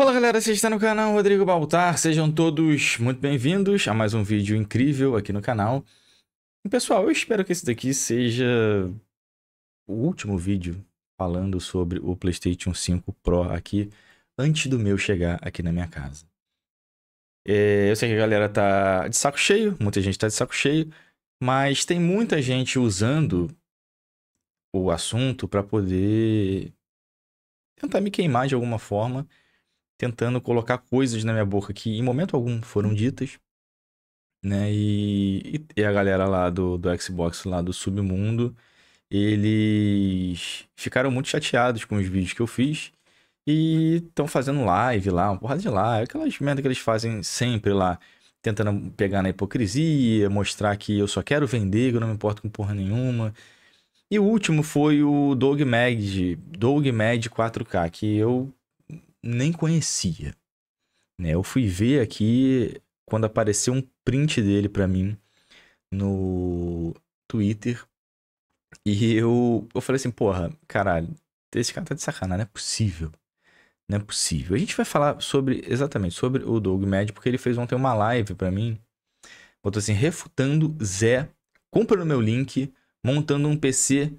Olá galera, você está no canal Rodrigo Baltar, sejam todos muito bem-vindos a mais um vídeo incrível aqui no canal. pessoal, eu espero que esse daqui seja o último vídeo falando sobre o PlayStation 5 Pro aqui, antes do meu chegar aqui na minha casa. É, eu sei que a galera tá de saco cheio, muita gente tá de saco cheio, mas tem muita gente usando o assunto para poder tentar me queimar de alguma forma tentando colocar coisas na minha boca que em momento algum foram ditas, né? E, e a galera lá do, do Xbox, lá do Submundo, eles ficaram muito chateados com os vídeos que eu fiz e estão fazendo live lá, uma porrada de live, aquelas merda que eles fazem sempre lá, tentando pegar na hipocrisia, mostrar que eu só quero vender, que eu não me importo com porra nenhuma. E o último foi o Dog Mag, Dog Mag 4K, que eu nem conhecia. Né? Eu fui ver aqui quando apareceu um print dele para mim no Twitter. E eu, eu falei assim, porra, caralho, esse cara tá de sacanagem, não é possível. Não é possível. A gente vai falar sobre, exatamente, sobre o Doug Mad, porque ele fez ontem uma live para mim. Botou assim, refutando Zé, compra no meu link, montando um PC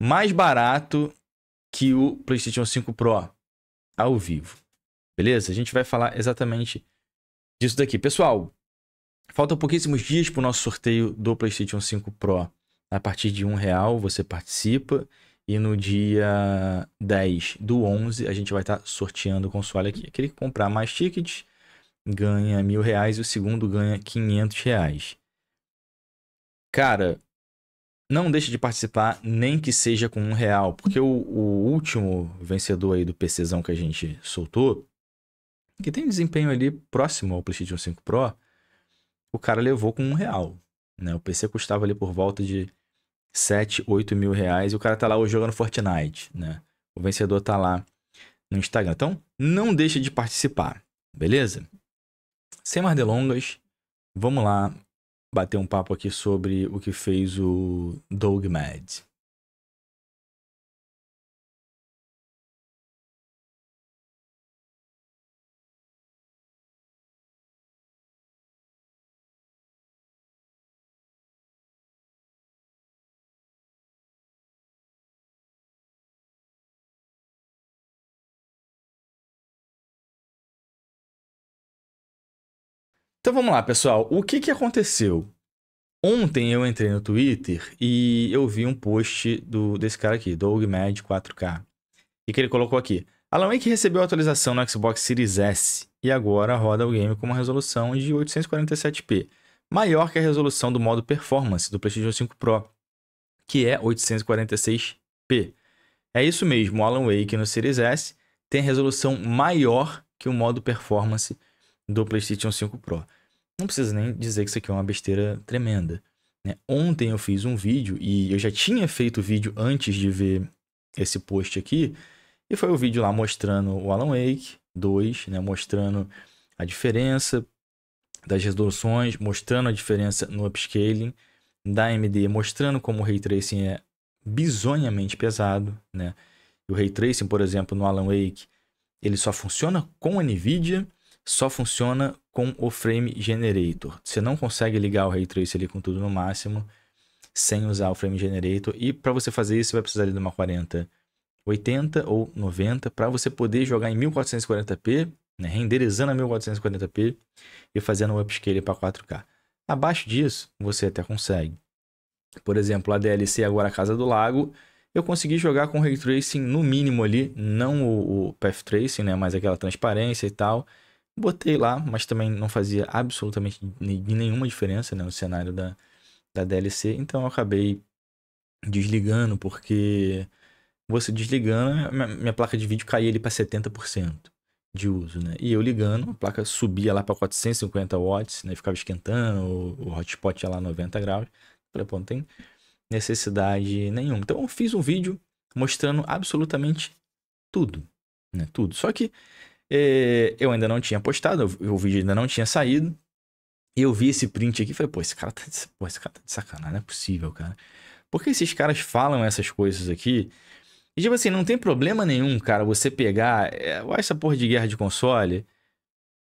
mais barato que o PlayStation 5 Pro ao vivo. Beleza? A gente vai falar exatamente disso daqui. Pessoal, faltam pouquíssimos dias para o nosso sorteio do PlayStation 5 Pro. A partir de um real você participa. E no dia 10 do 11 a gente vai estar tá sorteando o console aqui. Aquele que comprar mais tickets ganha mil reais e o segundo ganha 500 reais. Cara, não deixe de participar, nem que seja com um real, porque o, o último vencedor aí do PCzão que a gente soltou, que tem desempenho ali próximo ao PlayStation 5 Pro, o cara levou com um real. Né? O PC custava ali por volta de 7, 8 mil reais e o cara tá lá hoje jogando Fortnite, né? O vencedor tá lá no Instagram. Então, não deixe de participar, beleza? Sem mais delongas, vamos lá bater um papo aqui sobre o que fez o Dogmad. Então vamos lá, pessoal. O que, que aconteceu? Ontem eu entrei no Twitter e eu vi um post do, desse cara aqui, dogmed 4K. E que ele colocou aqui. Alan Wake recebeu atualização no Xbox Series S e agora roda o game com uma resolução de 847p, maior que a resolução do modo performance do PlayStation 5 Pro, que é 846p. É isso mesmo, o Alan Wake no Series S tem resolução maior que o modo performance do PlayStation 5 Pro não precisa nem dizer que isso aqui é uma besteira tremenda. Né? Ontem eu fiz um vídeo e eu já tinha feito vídeo antes de ver esse post aqui. E foi o vídeo lá mostrando o Alan Wake 2, né? mostrando a diferença das resoluções, mostrando a diferença no upscaling da AMD, mostrando como o ray tracing é bizonhamente pesado. Né? o ray tracing, por exemplo, no Alan Wake, ele só funciona com a NVIDIA, só funciona com o Frame Generator. Você não consegue ligar o Ray Trace ali com tudo no máximo sem usar o Frame Generator. E para você fazer isso, você vai precisar ali de uma 40 80 ou 90 para você poder jogar em 1440p, né, renderizando a 1440p e fazendo o um upscale para 4K. Abaixo disso, você até consegue. Por exemplo, a DLC agora Casa do Lago, eu consegui jogar com Ray Tracing no mínimo ali, não o, o Path Tracing, né, mas aquela transparência e tal, Botei lá, mas também não fazia absolutamente nenhuma diferença né, no cenário da, da DLC, então eu acabei desligando, porque você desligando, minha placa de vídeo caía ali para 70% de uso, né? E eu ligando, a placa subia lá para 450 watts, né? Ficava esquentando, o, hotspot ia lá 90 graus. Falei, pô, não tem necessidade nenhuma. Então eu fiz um vídeo mostrando absolutamente tudo, né? Tudo. Só que é, eu ainda não tinha postado, o vídeo ainda não tinha saído. E eu vi esse print aqui e falei, pô, esse cara tá de, pô, esse cara tá de sacanagem, não é possível, cara. Por que esses caras falam essas coisas aqui? E tipo assim, não tem problema nenhum, cara, você pegar. É, essa porra de guerra de console.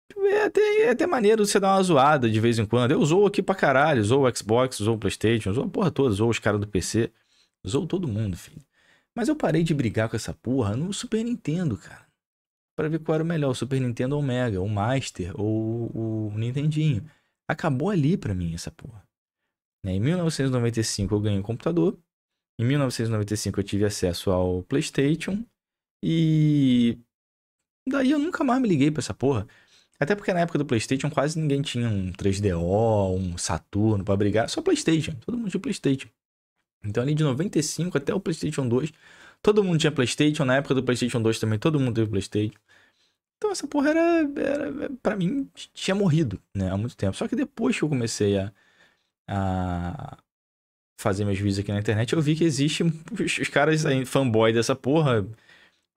Tipo, é até, é até maneiro você dar uma zoada de vez em quando. Eu usou aqui pra caralho, usou o Xbox, usou o Playstation, usou a porra toda, usou os caras do PC. Usou todo mundo, filho. Mas eu parei de brigar com essa porra no Super Nintendo, cara para ver qual era o melhor, o Super Nintendo ou o Mega, o Master ou o Nintendinho. Acabou ali para mim essa porra. Né, em 1995 eu ganhei um computador, em 1995 eu tive acesso ao PlayStation e daí eu nunca mais me liguei para essa porra. Até porque na época do PlayStation quase ninguém tinha um 3DO, um Saturno para brigar, só PlayStation, todo mundo tinha PlayStation. Então ali de 95 até o PlayStation 2, todo mundo tinha PlayStation, na época do PlayStation 2 também todo mundo teve PlayStation. Então essa porra era, era para mim, tinha morrido, né, há muito tempo. Só que depois que eu comecei a, a fazer meus vídeos aqui na internet, eu vi que existe os, os caras aí, fanboy dessa porra,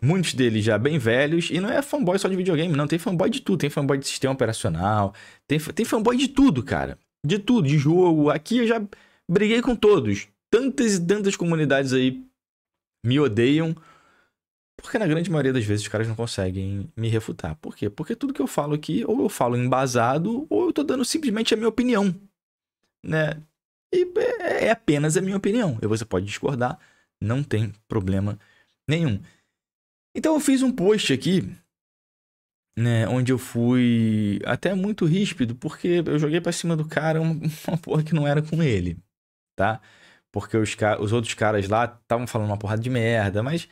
muitos deles já bem velhos, e não é fanboy só de videogame, não, tem fanboy de tudo, tem fanboy de sistema operacional, tem, tem fanboy de tudo, cara, de tudo, de jogo, aqui eu já briguei com todos, tantas e tantas comunidades aí me odeiam, porque na grande maioria das vezes os caras não conseguem me refutar. Por quê? Porque tudo que eu falo aqui, ou eu falo embasado, ou eu tô dando simplesmente a minha opinião. Né? E é, é apenas a minha opinião. E você pode discordar, não tem problema nenhum. Então eu fiz um post aqui, né, onde eu fui até muito ríspido, porque eu joguei para cima do cara uma, uma porra que não era com ele, tá? Porque os, os outros caras lá estavam falando uma porrada de merda, mas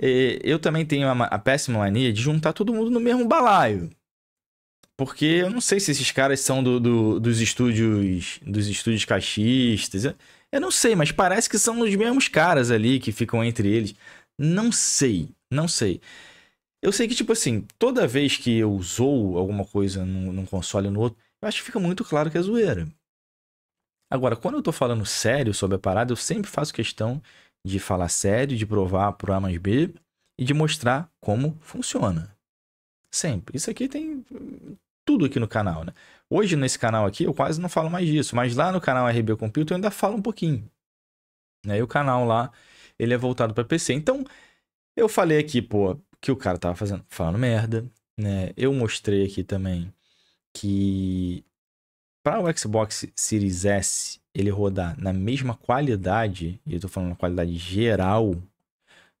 é, eu também tenho a, a péssima mania de juntar todo mundo no mesmo balaio. Porque eu não sei se esses caras são do, do, dos estúdios. Dos estúdios cachistas. Eu não sei, mas parece que são os mesmos caras ali que ficam entre eles. Não sei, não sei. Eu sei que, tipo assim, toda vez que eu usou alguma coisa num, num console ou no outro, eu acho que fica muito claro que é zoeira. Agora, quando eu tô falando sério sobre a parada, eu sempre faço questão de falar sério, de provar pro A mais B e de mostrar como funciona. Sempre. Isso aqui tem hum, tudo aqui no canal, né? Hoje nesse canal aqui eu quase não falo mais disso, mas lá no canal RB Computer eu ainda falo um pouquinho. Né? E o canal lá, ele é voltado para PC. Então, eu falei aqui, pô, que o cara tava fazendo, falando merda, né? Eu mostrei aqui também que para o Xbox Series S ele rodar na mesma qualidade, e eu tô falando na qualidade geral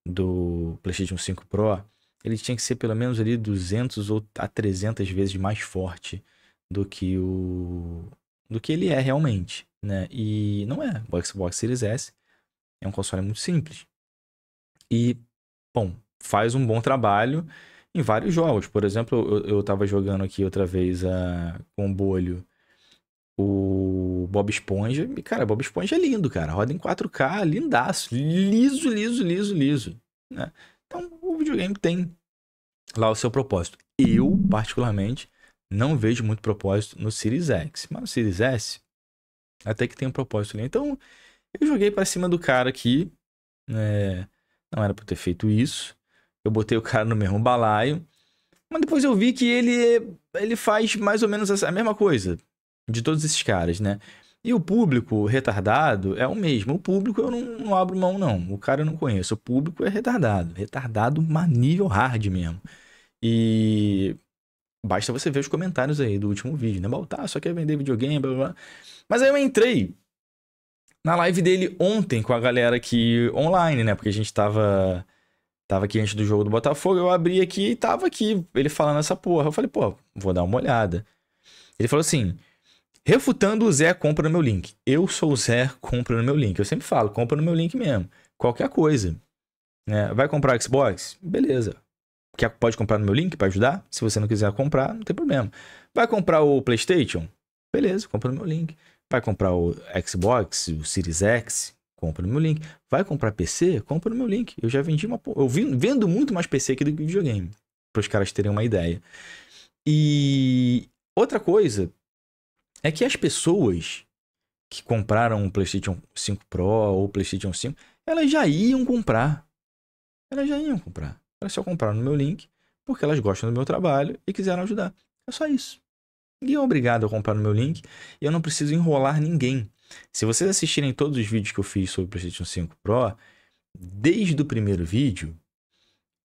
do PlayStation 5 Pro, ele tinha que ser pelo menos ali 200 ou a 300 vezes mais forte do que o do que ele é realmente, né? E não é, o Xbox Series S é um console muito simples. E, bom, faz um bom trabalho em vários jogos. Por exemplo, eu, eu tava jogando aqui outra vez a, ah, com o Bolho o Bob Esponja. E, cara, Bob Esponja é lindo, cara. Roda em 4K, lindaço. Liso, liso, liso, liso. Né? Então, o videogame tem lá o seu propósito. Eu, particularmente, não vejo muito propósito no Series X. Mas no Series S, até que tem um propósito ali. Então, eu joguei para cima do cara aqui. Né? Não era pra ter feito isso. Eu botei o cara no mesmo balaio. Mas depois eu vi que ele, ele faz mais ou menos a mesma coisa de todos esses caras, né? E o público retardado é o mesmo. O público eu não, não, abro mão, não. O cara eu não conheço. O público é retardado. Retardado nível hard mesmo. E basta você ver os comentários aí do último vídeo, né? Baltar, só quer vender videogame, blá blá blá. Mas aí eu entrei na live dele ontem com a galera aqui online, né? Porque a gente tava. Tava aqui antes do jogo do Botafogo, eu abri aqui e tava aqui ele falando essa porra. Eu falei, pô, vou dar uma olhada. Ele falou assim: Refutando o Zé compra no meu link. Eu sou o Zé compra no meu link. Eu sempre falo, compra no meu link mesmo. Qualquer coisa. É, vai comprar Xbox? Beleza. Quer, pode comprar no meu link para ajudar? Se você não quiser comprar, não tem problema. Vai comprar o PlayStation? Beleza, compra no meu link. Vai comprar o Xbox, o Series X? Compra no meu link. Vai comprar PC? Compra no meu link. Eu já vendi uma. Eu vendo muito mais PC aqui do que videogame. Para os caras terem uma ideia. E outra coisa é que as pessoas que compraram o PlayStation 5 Pro ou o PlayStation 5, elas já iam comprar. Elas já iam comprar. Elas só compraram no meu link porque elas gostam do meu trabalho e quiseram ajudar. É só isso. Ninguém é obrigado a comprar no meu link e eu não preciso enrolar ninguém. Se vocês assistirem todos os vídeos que eu fiz sobre o PlayStation 5 Pro, desde o primeiro vídeo,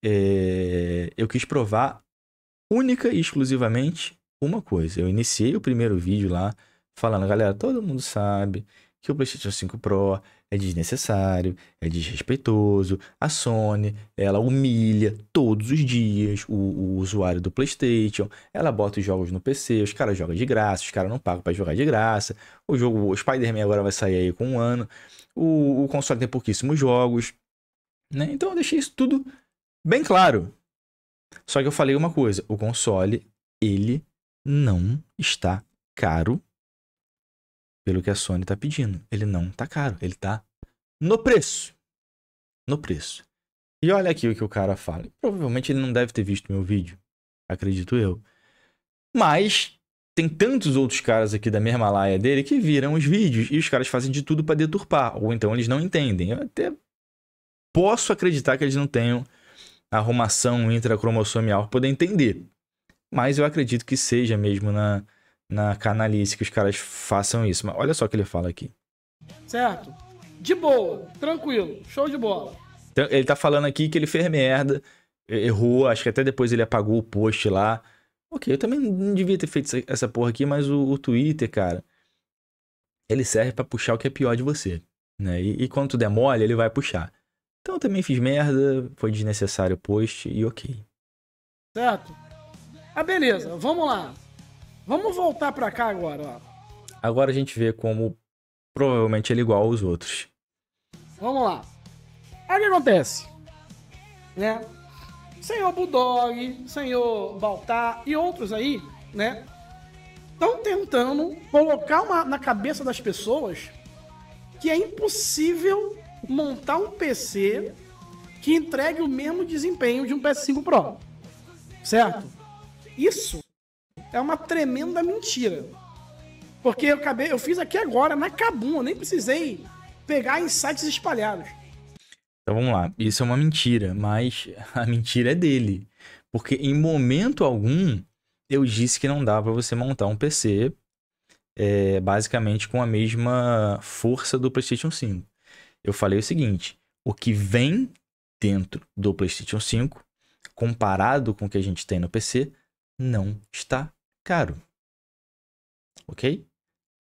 é... eu quis provar única e exclusivamente uma coisa. Eu iniciei o primeiro vídeo lá falando, galera, todo mundo sabe que o PlayStation 5 Pro é desnecessário, é desrespeitoso. A Sony, ela humilha todos os dias o, o usuário do PlayStation. Ela bota os jogos no PC, os caras jogam de graça, os caras não pagam para jogar de graça. O jogo, o Spider-Man agora vai sair aí com um ano. O, o console tem pouquíssimos jogos. Né? Então eu deixei isso tudo bem claro. Só que eu falei uma coisa: o console, ele não está caro pelo que a Sony está pedindo. Ele não está caro, ele está no preço. No preço. E olha aqui o que o cara fala. Provavelmente ele não deve ter visto meu vídeo, acredito eu. Mas tem tantos outros caras aqui da mesma laia dele que viram os vídeos e os caras fazem de tudo para deturpar, ou então eles não entendem. Eu até posso acreditar que eles não tenham arrumação intracromossomial para poder entender. Mas eu acredito que seja mesmo na, na canalice que os caras façam isso. Mas olha só o que ele fala aqui. Certo. De boa, tranquilo, show de bola. Então, ele tá falando aqui que ele fez merda, errou, acho que até depois ele apagou o post lá. Ok, eu também não devia ter feito essa porra aqui, mas o, o Twitter, cara, ele serve para puxar o que é pior de você. Né? E, e quando tu der mole, ele vai puxar. Então eu também fiz merda, foi desnecessário o post e ok. Certo? Ah, beleza, vamos lá. Vamos voltar para cá agora, ó. Agora a gente vê como provavelmente ele é igual aos outros. Vamos lá. Aí o que acontece? Né? Senhor Bulldog, senhor Baltar e outros aí, né? Estão tentando colocar uma, na cabeça das pessoas que é impossível montar um PC que entregue o mesmo desempenho de um PS5 Pro. Certo? Isso é uma tremenda mentira. Porque eu acabei, eu fiz aqui agora, na Cabum, eu nem precisei pegar em sites espalhados. Então vamos lá, isso é uma mentira, mas a mentira é dele. Porque em momento algum eu disse que não dá para você montar um PC é, basicamente com a mesma força do PlayStation 5. Eu falei o seguinte: o que vem dentro do PlayStation 5, comparado com o que a gente tem no PC, não está caro. Ok?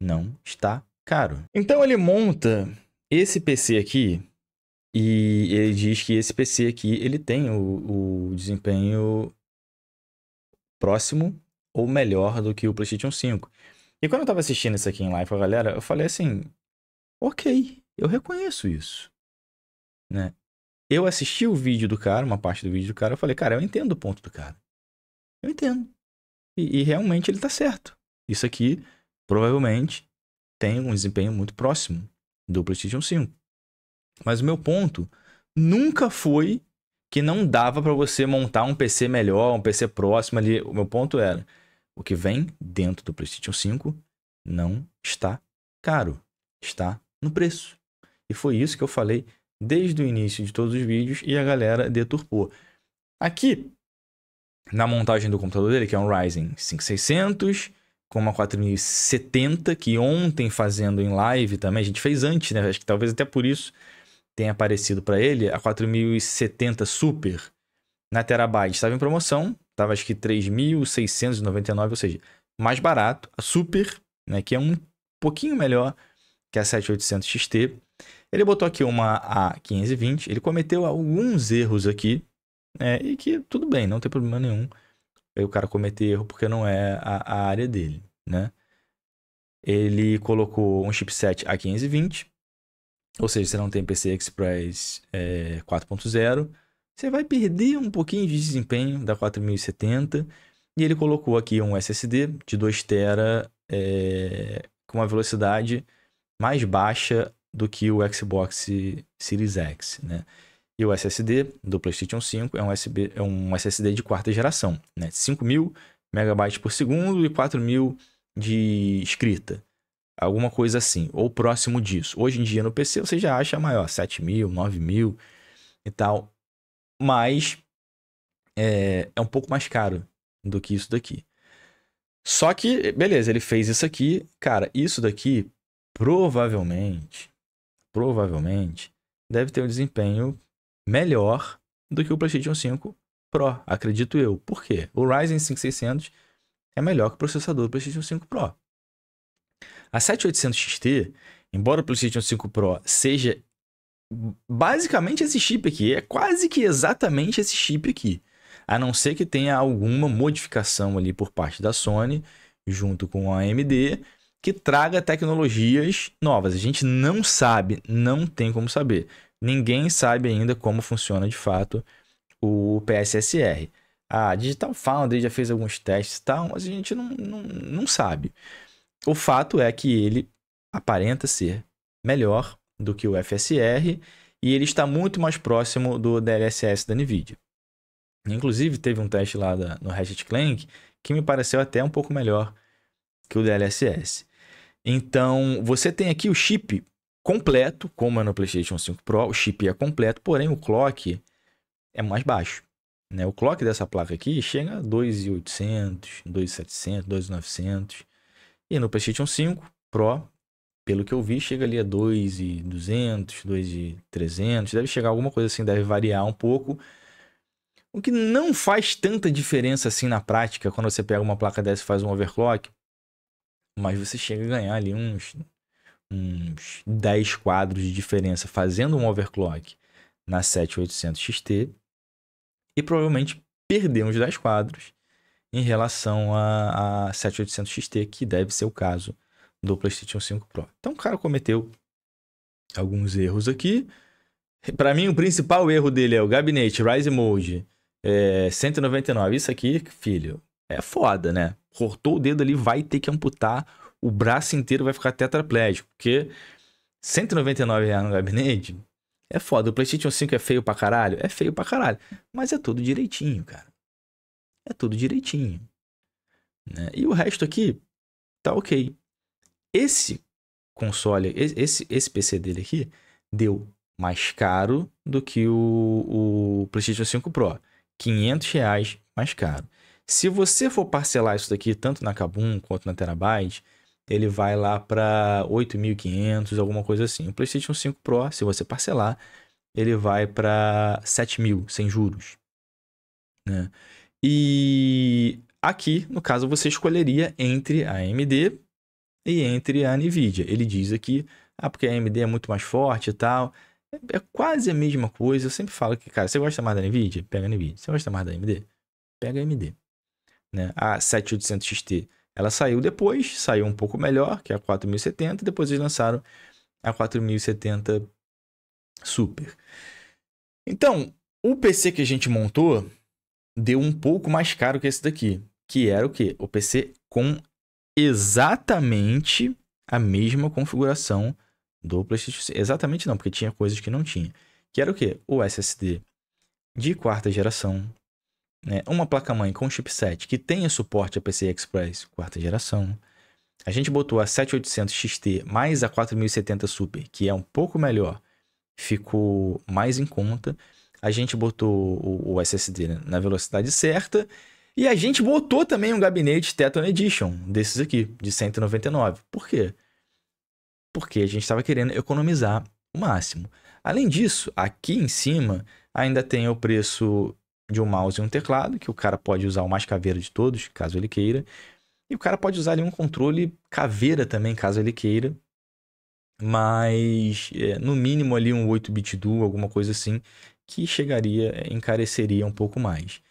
Não está caro. Então ele monta esse PC aqui e ele diz que esse PC aqui ele tem o, o desempenho próximo ou melhor do que o PlayStation 5. E quando eu estava assistindo isso aqui em live com a galera, eu falei assim: ok, eu reconheço isso. Né? Eu assisti o vídeo do cara, uma parte do vídeo do cara, eu falei, cara, eu entendo o ponto do cara. Eu entendo. E, e realmente ele está certo. Isso aqui provavelmente tem um desempenho muito próximo do PlayStation 5. Mas o meu ponto nunca foi que não dava para você montar um PC melhor, um PC próximo ali. O meu ponto era, o que vem dentro do PlayStation 5 não está caro, está no preço. E foi isso que eu falei desde o início de todos os vídeos e a galera deturpou. Aqui na montagem do computador dele, que é um Ryzen 5600 com uma 4070, que ontem fazendo em live também, a gente fez antes, né? Acho que talvez até por isso tenha aparecido para ele a 4070 Super na Terabyte. Estava em promoção, estava acho que 3.699, ou seja, mais barato. A Super, né, que é um pouquinho melhor que a 7800 XT. Ele botou aqui uma A520, ele cometeu alguns erros aqui, é, e que tudo bem, não tem problema nenhum o cara cometer erro porque não é a, a área dele, né? Ele colocou um chipset A1520, ou seja, você não tem PC Express é, 4.0, você vai perder um pouquinho de desempenho da 4070. E ele colocou aqui um SSD de 2 tera é, com uma velocidade mais baixa do que o Xbox Series X, né? E o SSD do PlayStation 5 é um, USB, é um SSD de quarta geração, né? 5000 megabytes por segundo e 4000 de escrita. Alguma coisa assim, ou próximo disso. Hoje em dia no PC você já acha maior, 7000, 9000 e tal. Mas é, é um pouco mais caro do que isso daqui. Só que, beleza, ele fez isso aqui. Cara, isso daqui provavelmente, provavelmente, deve ter um desempenho melhor do que o PlayStation 5 Pro, acredito eu. Por quê? O Ryzen 5600 é melhor que o processador do PlayStation 5 Pro. A 7800 XT, embora o PlayStation 5 Pro seja basicamente esse chip aqui, é quase que exatamente esse chip aqui. A não ser que tenha alguma modificação ali por parte da Sony, junto com a AMD, que traga tecnologias novas. A gente não sabe, não tem como saber ninguém sabe ainda como funciona de fato o PSSR. A ah, Digital Foundry já fez alguns testes e tal, mas a gente não, não, não sabe. O fato é que ele aparenta ser melhor do que o FSR e ele está muito mais próximo do DLSS da NVIDIA. Inclusive, teve um teste lá da, no Ratchet Clank que me pareceu até um pouco melhor que o DLSS. Então, você tem aqui o chip completo, como é no PlayStation 5 Pro, o chip é completo, porém o clock é mais baixo. Né? O clock dessa placa aqui chega a 2.800, 2.700, 2.900. E no PlayStation 5 Pro, pelo que eu vi, chega ali a 2.200, 2.300. Deve chegar alguma coisa assim, deve variar um pouco. O que não faz tanta diferença assim na prática, quando você pega uma placa dessa e faz um overclock. Mas você chega a ganhar ali uns uns 10 quadros de diferença fazendo um overclock na 7800 XT e provavelmente perder uns 10 quadros em relação a, a 7800 XT, que deve ser o caso do PlayStation 5 Pro. Então o cara cometeu alguns erros aqui. Para mim, o principal erro dele é o gabinete Rise Mode é, 199. Isso aqui, filho, é foda, né? Cortou o dedo ali, vai ter que amputar o braço inteiro vai ficar tetraplégico, porque 199 reais no gabinete é foda. O PlayStation 5 é feio pra caralho? É feio pra caralho. Mas é tudo direitinho, cara. É tudo direitinho. Né? E o resto aqui tá ok. Esse console, esse, esse PC dele aqui, deu mais caro do que o, o PlayStation 5 Pro. 500 reais mais caro. Se você for parcelar isso daqui, tanto na Kabum quanto na Terabyte, ele vai lá para 8.500, alguma coisa assim. O PlayStation 5 Pro, se você parcelar, ele vai para 7.000 sem juros, né? E aqui, no caso, você escolheria entre a AMD e entre a Nvidia. Ele diz aqui, ah, porque a AMD é muito mais forte e tal. É, é quase a mesma coisa. Eu sempre falo que, cara, você gosta mais da Nvidia? Pega a Nvidia. Você gosta mais da AMD? Pega a AMD. Né? A 7800 XT ela saiu depois, saiu um pouco melhor, que é a 4070, depois eles lançaram a 4070 Super. Então, o PC que a gente montou deu um pouco mais caro que esse daqui, que era o quê? O PC com exatamente a mesma configuração do PlayStation 5. Exatamente não, porque tinha coisas que não tinha. Que era o quê? O SSD de quarta geração, né, uma placa-mãe com chipset que tenha suporte a PCI Express quarta geração. A gente botou a 7800 XT mais a 4070 Super, que é um pouco melhor, ficou mais em conta. A gente botou o, o SSD na velocidade certa. E a gente botou também um gabinete Teton Edition, desses aqui, de 199. Por quê? Porque a gente estava querendo economizar o máximo. Além disso, aqui em cima ainda tem o preço de um mouse e um teclado, que o cara pode usar o mais caveira de todos, caso ele queira. E o cara pode usar ali um controle caveira também, caso ele queira. Mas é, no mínimo ali um 8-bit duo, alguma coisa assim, que chegaria, é, encareceria um pouco mais.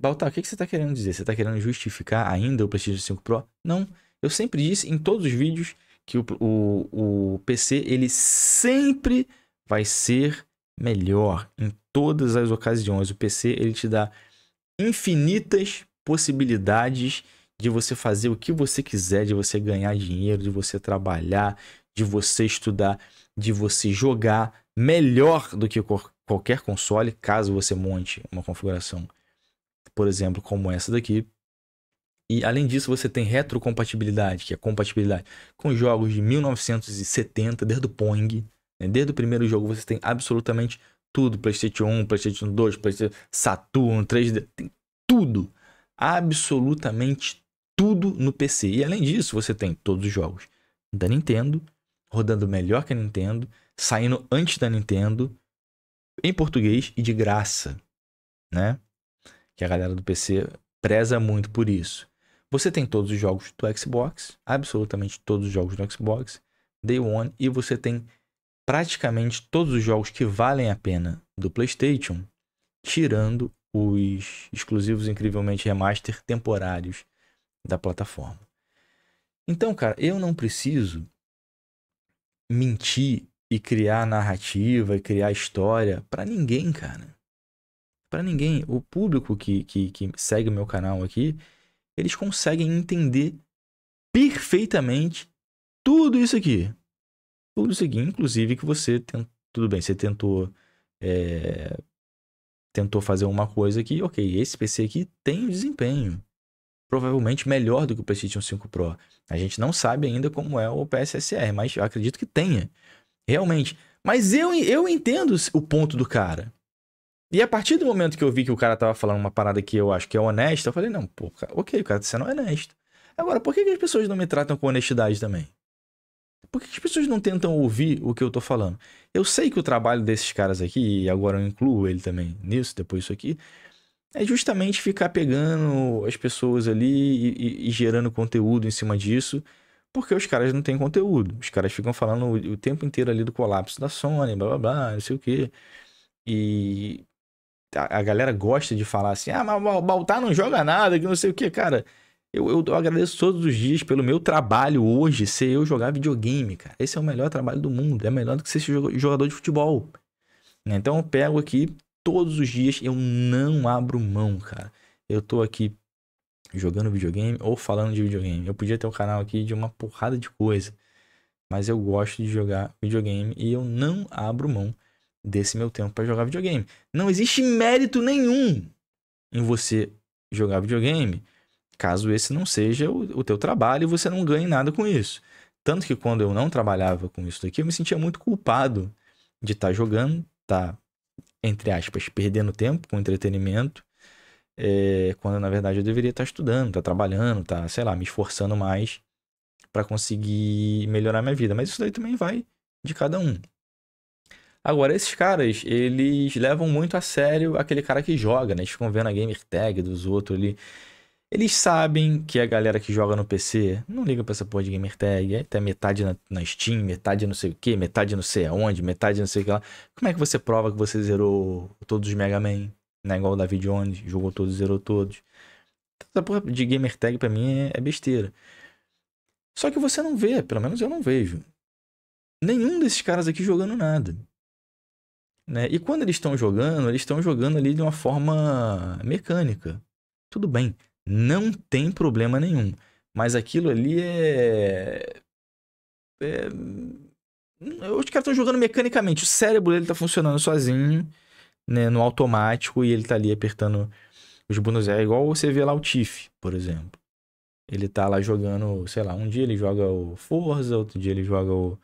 Baltar, o que, que você está querendo dizer? Você está querendo justificar ainda o PlayStation 5 Pro? Não. Eu sempre disse em todos os vídeos que o, o, o PC ele sempre vai ser melhor em todas as ocasiões. O PC ele te dá infinitas possibilidades de você fazer o que você quiser, de você ganhar dinheiro, de você trabalhar, de você estudar, de você jogar melhor do que qualquer console, caso você monte uma configuração, por exemplo, como essa daqui. E além disso, você tem retrocompatibilidade, que é compatibilidade com jogos de 1970, desde o Pong, né? desde o primeiro jogo você tem absolutamente tudo, PlayStation 1, PlayStation 2, PlayStation Saturn, 3D, tem tudo, absolutamente tudo no PC. E além disso, você tem todos os jogos da Nintendo, rodando melhor que a Nintendo, saindo antes da Nintendo, em português e de graça, né? Que a galera do PC preza muito por isso. Você tem todos os jogos do Xbox, absolutamente todos os jogos do Xbox, Day One, e você tem praticamente todos os jogos que valem a pena do PlayStation, tirando os exclusivos incrivelmente remaster temporários da plataforma. Então, cara, eu não preciso mentir e criar narrativa e criar história para ninguém, cara. Para ninguém. O público que, que, que segue o meu canal aqui, eles conseguem entender perfeitamente tudo isso aqui inclusive que você tent... tudo bem, você tentou é... tentou fazer uma coisa que, ok, esse PC aqui tem desempenho, provavelmente melhor do que o PlayStation 5 Pro. A gente não sabe ainda como é o PSSR, mas acredito que tenha, realmente. Mas eu, eu entendo o ponto do cara. E a partir do momento que eu vi que o cara tava falando uma parada que eu acho que é honesta, eu falei, não, pô, ok, o cara tá sendo é honesto. Agora, por que, que as pessoas não me tratam com honestidade também? Por que as pessoas não tentam ouvir o que eu tô falando? Eu sei que o trabalho desses caras aqui, e agora eu incluo ele também nisso, depois isso aqui, é justamente ficar pegando as pessoas ali e, e, e, gerando conteúdo em cima disso, porque os caras não têm conteúdo. Os caras ficam falando o, o tempo inteiro ali do colapso da Sony, blá blá blá, não sei o quê. E a, a galera gosta de falar assim: ah, mas o Baltar não joga nada, que não sei o quê, cara. Eu, eu, eu, agradeço todos os dias pelo meu trabalho hoje ser eu jogar videogame, cara. Esse é o melhor trabalho do mundo. É melhor do que ser jogador de futebol. Então eu pego aqui todos os dias, eu não abro mão, cara. Eu tô aqui jogando videogame ou falando de videogame. Eu podia ter um canal aqui de uma porrada de coisa. Mas eu gosto de jogar videogame e eu não abro mão desse meu tempo para jogar videogame. Não existe mérito nenhum em você jogar videogame caso esse não seja o, o teu trabalho e você não ganhe nada com isso. Tanto que quando eu não trabalhava com isso daqui, eu me sentia muito culpado de estar tá jogando, tá, entre aspas, perdendo tempo com entretenimento, é, quando na verdade eu deveria estar tá estudando, estar tá trabalhando, estar, tá, sei lá, me esforçando mais para conseguir melhorar minha vida. Mas isso daí também vai de cada um. Agora, esses caras, eles levam muito a sério aquele cara que joga, né? Eles ficam vendo a gamer tag dos outros ali. Eles sabem que a galera que joga no PC não liga pra essa porra de gamer tag. É até tá metade na, na Steam, metade não sei o que, metade não sei aonde, metade não sei o que lá. Como é que você prova que você zerou todos os Mega Man? Né? Igual o David Jones, jogou todos, zerou todos. Essa porra de gamer tag pra mim é, é besteira. Só que você não vê, pelo menos eu não vejo. Nenhum desses caras aqui jogando nada. Né? E quando eles estão jogando, eles estão jogando ali de uma forma mecânica. Tudo bem, não tem problema nenhum. Mas aquilo ali é. é... Os caras estão jogando mecanicamente. O cérebro dele tá funcionando sozinho, né? No automático, e ele tá ali apertando os bônus. É igual você vê lá o Tiff, por exemplo. Ele tá lá jogando, sei lá, um dia ele joga o Forza, outro dia ele joga o,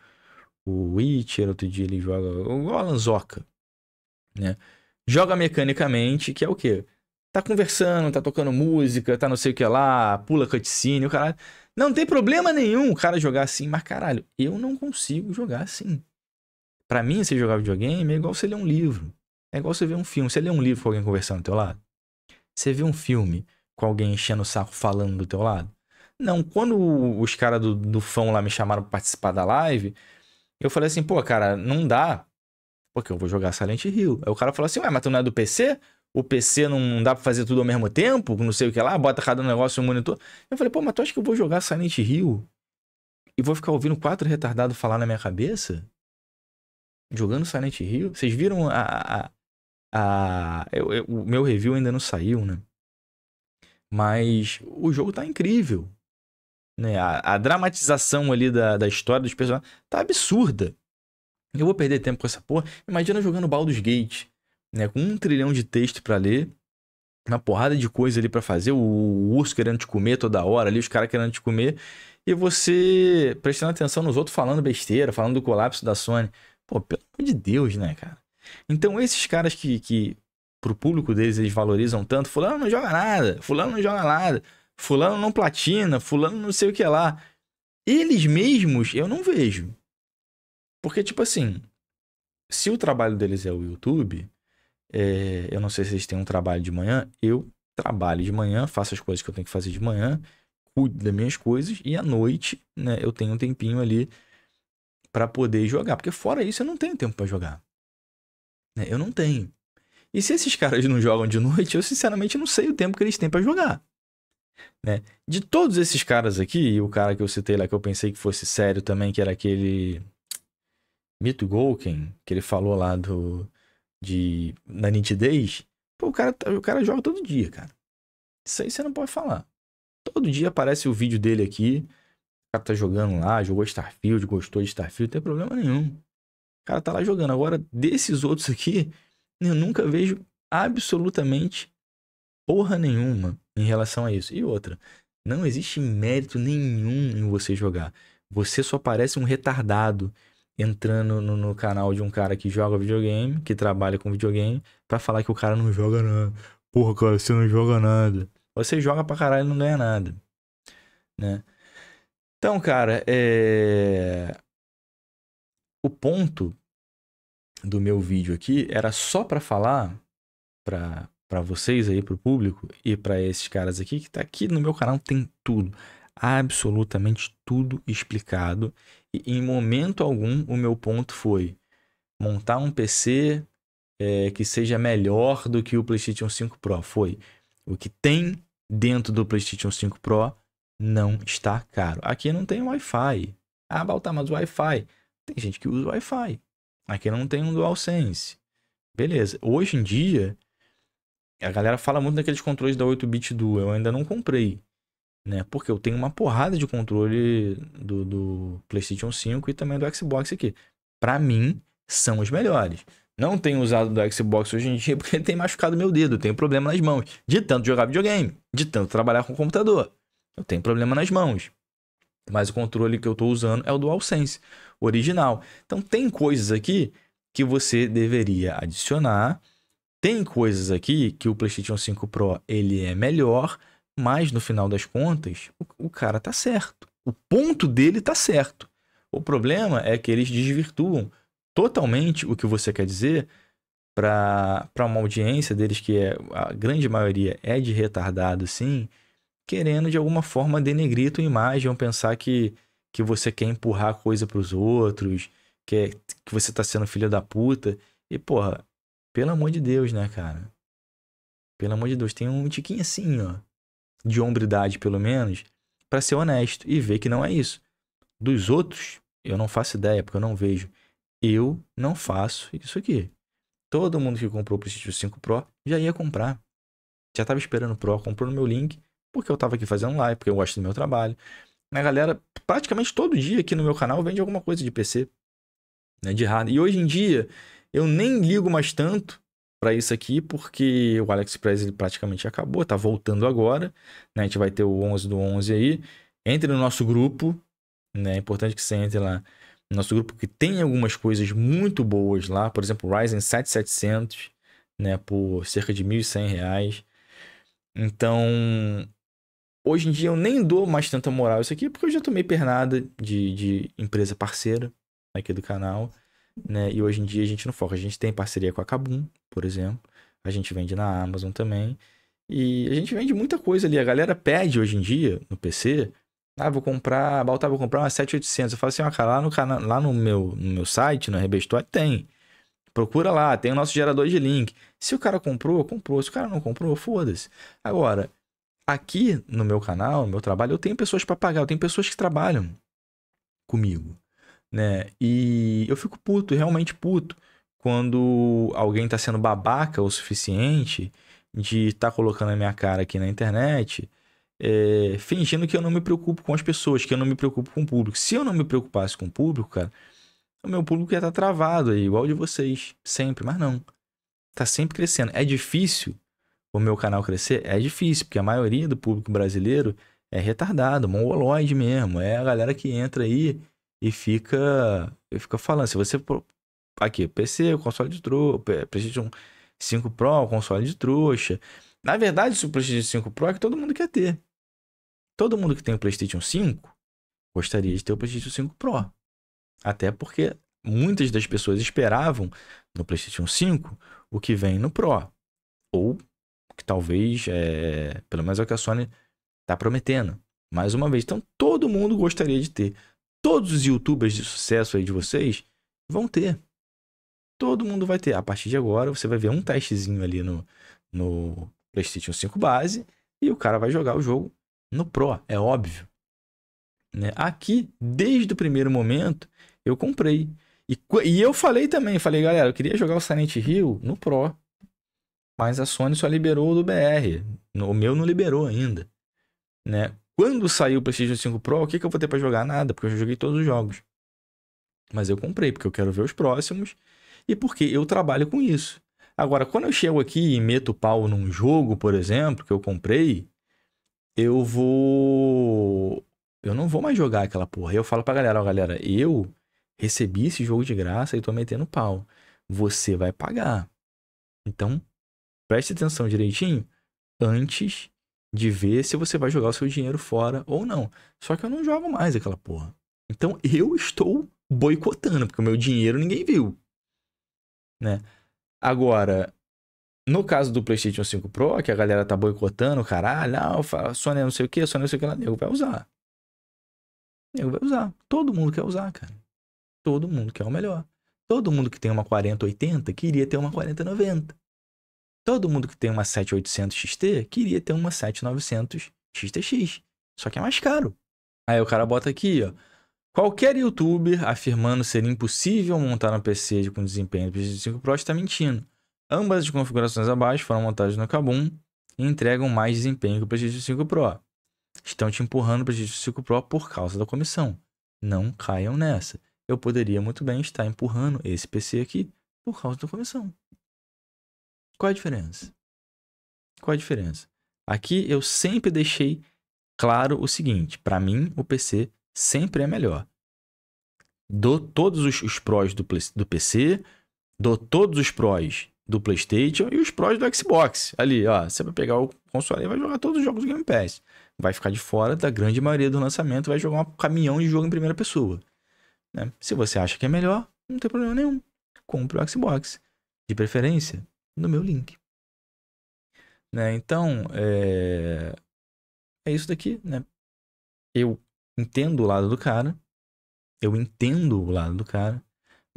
o Witcher, outro dia ele joga o Alanzoca, né? Joga mecanicamente, que é o quê? tá conversando, tá tocando música, tá não sei o que lá, pula cutscene, o caralho. Não tem problema nenhum o cara jogar assim, mas caralho, eu não consigo jogar assim. Para mim, você jogar videogame é igual você ler um livro. É igual você ver um filme. Você lê um livro com alguém conversando do teu lado? Você vê um filme com alguém enchendo o saco falando do teu lado? Não, quando os caras do, do fã lá me chamaram pra participar da live, eu falei assim, pô, cara, não dá, porque eu vou jogar Silent Hill. Aí o cara falou assim, ué, mas tu não é do PC? o PC não dá pra fazer tudo ao mesmo tempo, não sei o que lá, bota cada negócio no monitor. Eu falei, pô, mas tu acha que eu vou jogar Silent Hill e vou ficar ouvindo quatro retardados falar na minha cabeça? Jogando Silent Hill? Vocês viram a. a, a eu, eu, o meu review ainda não saiu, né? Mas o jogo tá incrível. Né? A, a dramatização ali da, da história dos personagens tá absurda. Eu vou perder tempo com essa porra. Imagina jogando Baldur's Gate né, com um trilhão de texto para ler, uma porrada de coisa ali para fazer, o, urso querendo te comer toda hora ali, os caras querendo te comer, e você prestando atenção nos outros falando besteira, falando do colapso da Sony. Pô, pelo amor de Deus, né, cara? Então esses caras que, que pro público deles eles valorizam tanto, fulano não joga nada, fulano não joga nada, fulano não platina, fulano não sei o que lá. Eles mesmos eu não vejo. Porque, tipo assim, se o trabalho deles é o YouTube, é, eu não sei se vocês têm um trabalho de manhã. Eu trabalho de manhã, faço as coisas que eu tenho que fazer de manhã, cuido das minhas coisas e à noite, né, eu tenho um tempinho ali para poder jogar, porque fora isso eu não tenho tempo para jogar. Né? Eu não tenho. E se esses caras não jogam de noite, eu sinceramente não sei o tempo que eles têm para jogar. Né? De todos esses caras aqui, e o cara que eu citei lá que eu pensei que fosse sério também, que era aquele Mito Golken, que ele falou lá do de na nitidez, pô, o cara, tá, o cara joga todo dia, cara. Isso aí você não pode falar. Todo dia aparece o vídeo dele aqui. O cara tá jogando lá, jogou Starfield, gostou de Starfield, não tem problema nenhum. O cara tá lá jogando. Agora, desses outros aqui, eu nunca vejo absolutamente porra nenhuma em relação a isso. E outra, não existe mérito nenhum em você jogar. Você só parece um retardado entrando no, no, canal de um cara que joga videogame, que trabalha com videogame, para falar que o cara não joga nada. Porra, cara, você não joga nada. Você joga pra caralho e não ganha nada. Né? Então, cara, é... o ponto do meu vídeo aqui era só para falar para para vocês aí, pro público e para esses caras aqui que tá aqui no meu canal tem tudo, absolutamente tudo explicado em momento algum, o meu ponto foi montar um PC é, que seja melhor do que o PlayStation 5 Pro. Foi. O que tem dentro do PlayStation 5 Pro não está caro. Aqui não tem Wi-Fi. Ah, Baltar, mas Wi-Fi. Tem gente que usa Wi-Fi. Aqui não tem um DualSense. Beleza. Hoje em dia, a galera fala muito daqueles controles da 8-bit Dual. Eu ainda não comprei né? Porque eu tenho uma porrada de controle do, do PlayStation 5 e também do Xbox aqui. Para mim, são os melhores. Não tenho usado do Xbox hoje em dia porque tem machucado meu dedo, tenho problema nas mãos. De tanto jogar videogame, de tanto trabalhar com computador, eu tenho problema nas mãos. Mas o controle que eu estou usando é o DualSense original. Então tem coisas aqui que você deveria adicionar. Tem coisas aqui que o PlayStation 5 Pro ele é melhor, mas no final das contas, o, o cara tá certo. O ponto dele tá certo. O problema é que eles desvirtuam totalmente o que você quer dizer para uma audiência deles que é a grande maioria é de retardado, sim, querendo de alguma forma denegrir tua imagem, ou pensar que que você quer empurrar coisa para os outros, que, é, que você tá sendo filho da puta. E porra, pelo amor de Deus, né, cara? Pelo amor de Deus, tem um tiquinho assim, ó de hombridade pelo menos, para ser honesto e ver que não é isso. Dos outros, eu não faço ideia, porque eu não vejo. Eu não faço isso aqui. Todo mundo que comprou o PlayStation 5 Pro já ia comprar. Já estava esperando o Pro, comprou no meu link, porque eu estava aqui fazendo live, porque eu gosto do meu trabalho. A galera, praticamente todo dia aqui no meu canal, vende alguma coisa de PC, né, de hardware. E hoje em dia, eu nem ligo mais tanto para isso aqui, porque o AliExpress ele praticamente acabou, tá voltando agora, né? A gente vai ter o 11 do 11 aí. Entre no nosso grupo, né? É importante que você entre lá no nosso grupo, que tem algumas coisas muito boas lá, por exemplo, o Ryzen 7700, né? Por cerca de R$ 1.100. Então, hoje em dia eu nem dou mais tanta moral isso aqui, porque eu já tomei pernada de, de empresa parceira aqui do canal né? E hoje em dia a gente não foca. A gente tem parceria com a Kabum, por exemplo. A gente vende na Amazon também. E a gente vende muita coisa ali. A galera pede hoje em dia no PC. Ah, vou comprar, Baltar, vou comprar uma 7800. Eu falo assim, ó, cara, lá no, canal, lá no, meu, no meu site, no Rebestore, tem. Procura lá, tem o nosso gerador de link. Se o cara comprou, comprou. Se o cara não comprou, foda-se. Agora, aqui no meu canal, no meu trabalho, eu tenho pessoas para pagar, eu tenho pessoas que trabalham comigo né? E eu fico puto, realmente puto, quando alguém tá sendo babaca o suficiente de estar tá colocando a minha cara aqui na internet, é, fingindo que eu não me preocupo com as pessoas, que eu não me preocupo com o público. Se eu não me preocupasse com o público, cara, o meu público ia estar tá travado aí, igual de vocês, sempre, mas não. Tá sempre crescendo. É difícil o meu canal crescer? É difícil, porque a maioria do público brasileiro é retardado, mongoloide mesmo. É a galera que entra aí e fica, fica falando. Se você. Aqui, PC, console de trouxa, PlayStation 5 Pro, console de trouxa. Na verdade, o PlayStation 5 Pro é que todo mundo quer ter. Todo mundo que tem o PlayStation 5 gostaria de ter o PlayStation 5 Pro. Até porque muitas das pessoas esperavam no PlayStation 5 o que vem no Pro. Ou que talvez, é, pelo menos é o que a Sony está prometendo. Mais uma vez, então todo mundo gostaria de ter todos os youtubers de sucesso aí de vocês vão ter. Todo mundo vai ter. A partir de agora, você vai ver um testezinho ali no, no PlayStation 5 base e o cara vai jogar o jogo no Pro, é óbvio. Né? Aqui, desde o primeiro momento, eu comprei. E, e eu falei também, falei, galera, eu queria jogar o Silent Hill no Pro. Mas a Sony só liberou o do BR. O meu não liberou ainda. Né? Quando saiu o PlayStation 5 Pro, o que, que eu vou ter para jogar? Nada, porque eu já joguei todos os jogos. Mas eu comprei, porque eu quero ver os próximos e porque eu trabalho com isso. Agora, quando eu chego aqui e meto pau num jogo, por exemplo, que eu comprei, eu vou. Eu não vou mais jogar aquela porra. Eu falo pra galera, ó, galera, eu recebi esse jogo de graça e tô metendo pau. Você vai pagar. Então, preste atenção direitinho antes de ver se você vai jogar o seu dinheiro fora ou não. Só que eu não jogo mais aquela porra. Então eu estou boicotando, porque o meu dinheiro ninguém viu. Né? Agora, no caso do PlayStation 5 Pro, que a galera tá boicotando, caralho, ah, Sony é não sei o que, Sony é não sei o que, lá, nego vai usar. Nego vai usar. Todo mundo quer usar, cara. Todo mundo quer o melhor. Todo mundo que tem uma 4080 queria ter uma 4090. Todo mundo que tem uma 7800 XT queria ter uma 7900 XTX. Só que é mais caro. Aí o cara bota aqui, ó. Qualquer youtuber afirmando ser impossível montar um PC com desempenho do PS5 Pro está mentindo. Ambas as configurações abaixo foram montadas no Kabum e entregam mais desempenho que o PlayStation 5 Pro. Estão te empurrando o PlayStation 5 Pro por causa da comissão. Não caiam nessa. Eu poderia muito bem estar empurrando esse PC aqui por causa da comissão. Qual a diferença? Qual a diferença? Aqui eu sempre deixei claro o seguinte: para mim, o PC sempre é melhor. Dou todos os, os prós do, do PC, dou todos os prós do PlayStation e os prós do Xbox. Ali, ó, você vai pegar o console e vai jogar todos os jogos do Game Pass. Vai ficar de fora da grande maioria do lançamento, vai jogar um caminhão de jogo em primeira pessoa. Né? Se você acha que é melhor, não tem problema nenhum. Compre o Xbox. De preferência, no meu link. Né? Então, é... é isso daqui, né? Eu entendo o lado do cara, eu entendo o lado do cara,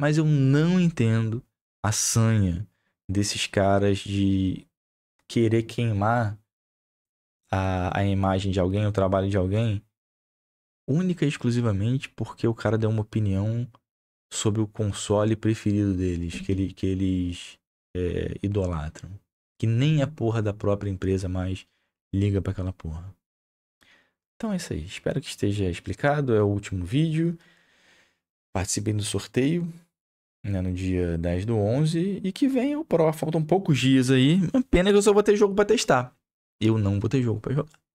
mas eu não entendo a sanha desses caras de querer queimar a, a imagem de alguém, o trabalho de alguém, única e exclusivamente porque o cara deu uma opinião sobre o console preferido deles, que, ele, que eles é, idolatram. Que nem a porra da própria empresa mais liga para aquela porra. Então é isso aí. Espero que esteja explicado. É o último vídeo. Participem do sorteio né, no dia 10 do 11 e que venha o Pro. Faltam poucos dias aí. Pena que eu só vou ter jogo para testar. Eu não vou ter jogo para jogar.